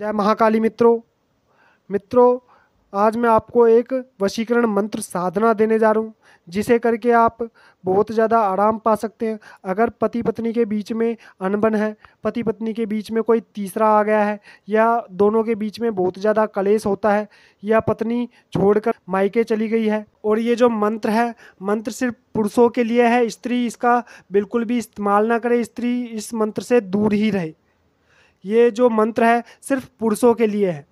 जय महाकाली मित्रों मित्रों आज मैं आपको एक वशीकरण मंत्र साधना देने जा रहा हूँ जिसे करके आप बहुत ज़्यादा आराम पा सकते हैं अगर पति पत्नी के बीच में अनबन है पति पत्नी के बीच में कोई तीसरा आ गया है या दोनों के बीच में बहुत ज़्यादा कलेश होता है या पत्नी छोड़कर मायके चली गई है और ये जो मंत्र है मंत्र सिर्फ पुरुषों के लिए है स्त्री इसका बिल्कुल भी इस्तेमाल ना करे स्त्री इस मंत्र से दूर ही रहे ये जो मंत्र है सिर्फ पुरुषों के लिए है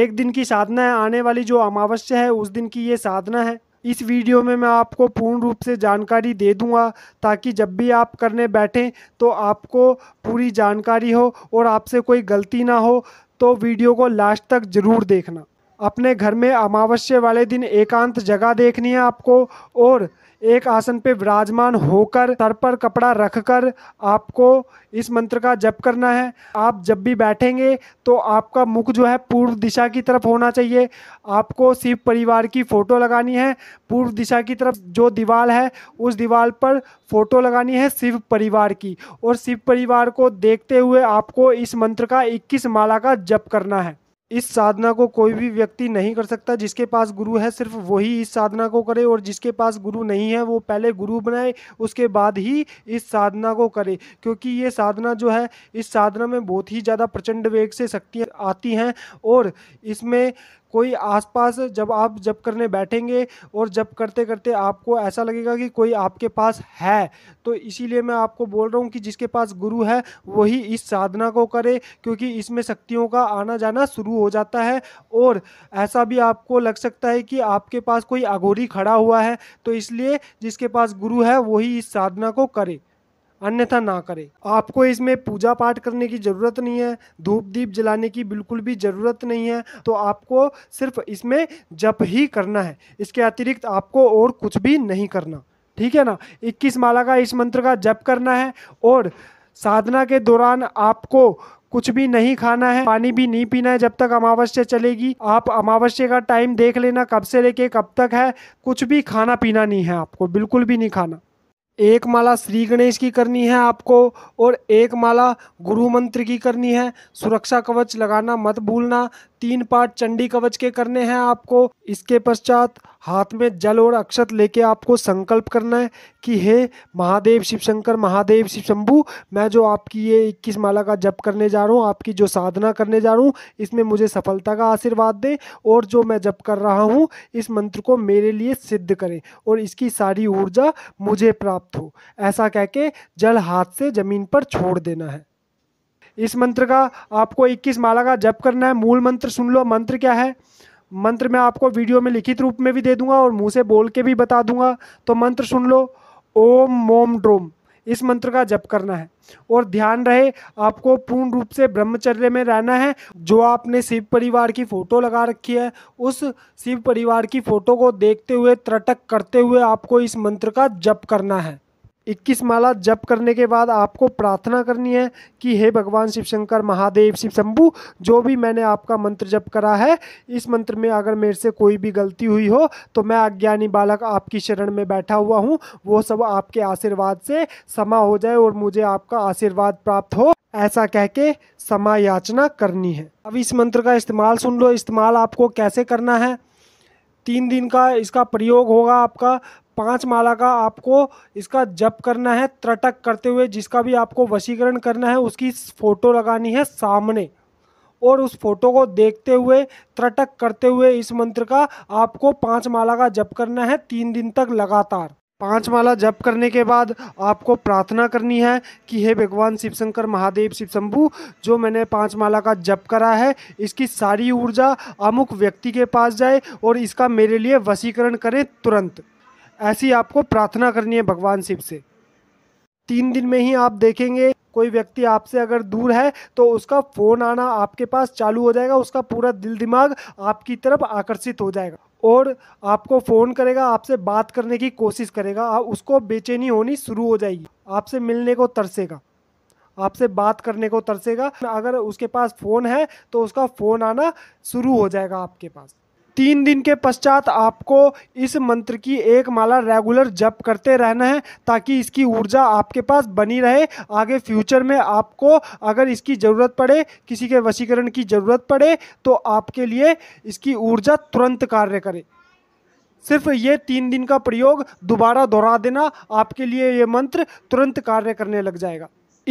एक दिन की साधना है आने वाली जो अमावस्या है उस दिन की ये साधना है इस वीडियो में मैं आपको पूर्ण रूप से जानकारी दे दूंगा ताकि जब भी आप करने बैठें तो आपको पूरी जानकारी हो और आपसे कोई गलती ना हो तो वीडियो को लास्ट तक ज़रूर देखना अपने घर में अमावस्या वाले दिन एकांत जगह देखनी है आपको और एक आसन पे विराजमान होकर सर पर कपड़ा रखकर आपको इस मंत्र का जप करना है आप जब भी बैठेंगे तो आपका मुख जो है पूर्व दिशा की तरफ होना चाहिए आपको शिव परिवार की फ़ोटो लगानी है पूर्व दिशा की तरफ जो दीवार है उस दीवार पर फ़ोटो लगानी है शिव परिवार की और शिव परिवार को देखते हुए आपको इस मंत्र का इक्कीस माला का जप करना है इस साधना को कोई भी व्यक्ति नहीं कर सकता जिसके पास गुरु है सिर्फ वही इस साधना को करे और जिसके पास गुरु नहीं है वो पहले गुरु बनाए उसके बाद ही इस साधना को करे क्योंकि ये साधना जो है इस साधना में बहुत ही ज़्यादा प्रचंड वेग से शक्तियाँ आती हैं और इसमें कोई आसपास जब आप जब करने बैठेंगे और जब करते करते आपको ऐसा लगेगा कि कोई आपके पास है तो इसीलिए मैं आपको बोल रहा हूँ कि जिसके पास गुरु है वही इस साधना को करे क्योंकि इसमें शक्तियों का आना जाना शुरू हो जाता है और ऐसा भी आपको लग सकता है कि आपके पास कोई अघोरी खड़ा हुआ है तो इसलिए जिसके पास गुरु है वही इस साधना को करे अन्यथा ना करें आपको इसमें पूजा पाठ करने की ज़रूरत नहीं है धूप दीप जलाने की बिल्कुल भी ज़रूरत नहीं है तो आपको सिर्फ इसमें जप ही करना है इसके अतिरिक्त आपको और कुछ भी नहीं करना ठीक है ना 21 माला का इस मंत्र का जप करना है और साधना के दौरान आपको कुछ भी नहीं खाना है पानी भी नहीं पीना है जब तक अमावस्या चलेगी आप अमावस्या का टाइम देख लेना कब से लेके कब तक है कुछ भी खाना पीना नहीं है आपको बिल्कुल भी नहीं खाना एक माला श्री गणेश की करनी है आपको और एक माला गुरु मंत्र की करनी है सुरक्षा कवच लगाना मत भूलना तीन पार्ट चंडी कवच के करने हैं आपको इसके पश्चात हाथ में जल और अक्षत लेके आपको संकल्प करना है कि हे महादेव शिव शंकर महादेव शिव शंभु मैं जो आपकी ये इक्कीस माला का जप करने जा रहा हूँ आपकी जो साधना करने जा रहा हूँ इसमें मुझे सफलता का आशीर्वाद दें और जो मैं जप कर रहा हूँ इस मंत्र को मेरे लिए सिद्ध करें और इसकी सारी ऊर्जा मुझे प्राप्त हो ऐसा कह के जल हाथ से ज़मीन पर छोड़ देना है इस मंत्र का आपको 21 माला का जप करना है मूल मंत्र सुन लो मंत्र क्या है मंत्र मैं आपको वीडियो में लिखित रूप में भी दे दूंगा और मुँह से बोल के भी बता दूंगा तो मंत्र सुन लो ओम मोम ड्रोम इस मंत्र का जप करना है और ध्यान रहे आपको पूर्ण रूप से ब्रह्मचर्य में रहना है जो आपने शिव परिवार की फ़ोटो लगा रखी है उस शिव परिवार की फ़ोटो को देखते हुए त्रटक करते हुए आपको इस मंत्र का जप करना है इक्कीस माला जप करने के बाद आपको प्रार्थना करनी है कि हे भगवान शिव शंकर महादेव शिव शंभु जो भी मैंने आपका मंत्र जप करा है इस मंत्र में अगर मेरे से कोई भी गलती हुई हो तो मैं अज्ञानी बालक आपकी शरण में बैठा हुआ हूँ वो सब आपके आशीर्वाद से समा हो जाए और मुझे आपका आशीर्वाद प्राप्त हो ऐसा कह के समा याचना करनी है अब इस मंत्र का इस्तेमाल सुन लो इस्तेमाल आपको कैसे करना है तीन दिन का इसका प्रयोग होगा आपका पांच माला का आपको इसका जप करना है त्रटक करते हुए जिसका भी आपको वशीकरण करना है उसकी फ़ोटो लगानी है सामने और उस फोटो को देखते हुए त्रटक करते हुए इस मंत्र का आपको पांच माला का जप करना है तीन दिन तक लगातार पांच माला जप करने के बाद आपको प्रार्थना करनी है कि हे भगवान शिव शंकर महादेव शिव शंभु जो मैंने पांच माला का जप करा है इसकी सारी ऊर्जा अमुक व्यक्ति के पास जाए और इसका मेरे लिए वसीकरण करें तुरंत ऐसी आपको प्रार्थना करनी है भगवान शिव से तीन दिन में ही आप देखेंगे कोई व्यक्ति आपसे अगर दूर है तो उसका फ़ोन आना आपके पास चालू हो जाएगा उसका पूरा दिल दिमाग आपकी तरफ आकर्षित हो जाएगा और आपको फ़ोन करेगा आपसे बात करने की कोशिश करेगा उसको बेचैनी होनी शुरू हो जाएगी आपसे मिलने को तरसेगा आपसे बात करने को तरसेगा अगर उसके पास फ़ोन है तो उसका फ़ोन आना शुरू हो जाएगा आपके पास तीन दिन के पश्चात आपको इस मंत्र की एक माला रेगुलर जप करते रहना है ताकि इसकी ऊर्जा आपके पास बनी रहे आगे फ्यूचर में आपको अगर इसकी ज़रूरत पड़े किसी के वशीकरण की ज़रूरत पड़े तो आपके लिए इसकी ऊर्जा तुरंत कार्य करे सिर्फ ये तीन दिन का प्रयोग दोबारा दोहरा देना आपके लिए ये मंत्र तुरंत कार्य करने लग जाएगा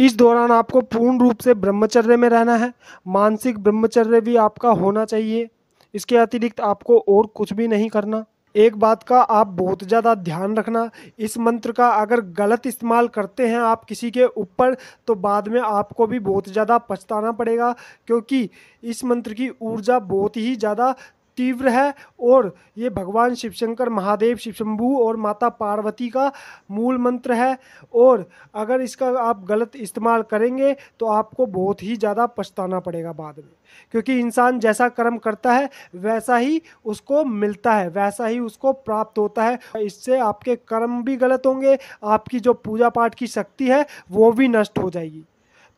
इस दौरान आपको पूर्ण रूप से ब्रह्मचर्य में रहना है मानसिक ब्रह्मचर्य भी आपका होना चाहिए इसके अतिरिक्त आपको और कुछ भी नहीं करना एक बात का आप बहुत ज़्यादा ध्यान रखना इस मंत्र का अगर गलत इस्तेमाल करते हैं आप किसी के ऊपर तो बाद में आपको भी बहुत ज़्यादा पछताना पड़ेगा क्योंकि इस मंत्र की ऊर्जा बहुत ही ज़्यादा तीव्र है और ये भगवान शिवशंकर महादेव शिवशंभू और माता पार्वती का मूल मंत्र है और अगर इसका आप गलत इस्तेमाल करेंगे तो आपको बहुत ही ज़्यादा पछताना पड़ेगा बाद में क्योंकि इंसान जैसा कर्म करता है वैसा ही उसको मिलता है वैसा ही उसको प्राप्त होता है इससे आपके कर्म भी गलत होंगे आपकी जो पूजा पाठ की शक्ति है वो भी नष्ट हो जाएगी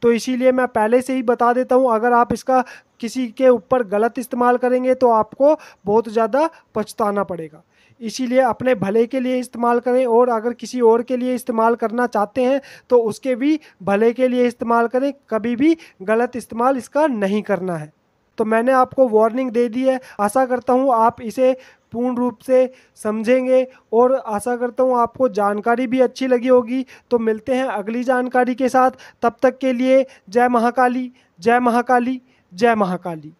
तो इसीलिए मैं पहले से ही बता देता हूँ अगर आप इसका किसी के ऊपर गलत इस्तेमाल करेंगे तो आपको बहुत ज़्यादा पछताना पड़ेगा इसीलिए अपने भले के लिए इस्तेमाल करें और अगर किसी और के लिए इस्तेमाल करना चाहते हैं तो उसके भी भले के लिए इस्तेमाल करें कभी भी गलत इस्तेमाल इसका नहीं करना है तो मैंने आपको वार्निंग दे दी है आशा करता हूँ आप इसे पूर्ण रूप से समझेंगे और आशा करता हूँ आपको जानकारी भी अच्छी लगी होगी तो मिलते हैं अगली जानकारी के साथ तब तक के लिए जय महाकाली जय महाकाली जय महाकाली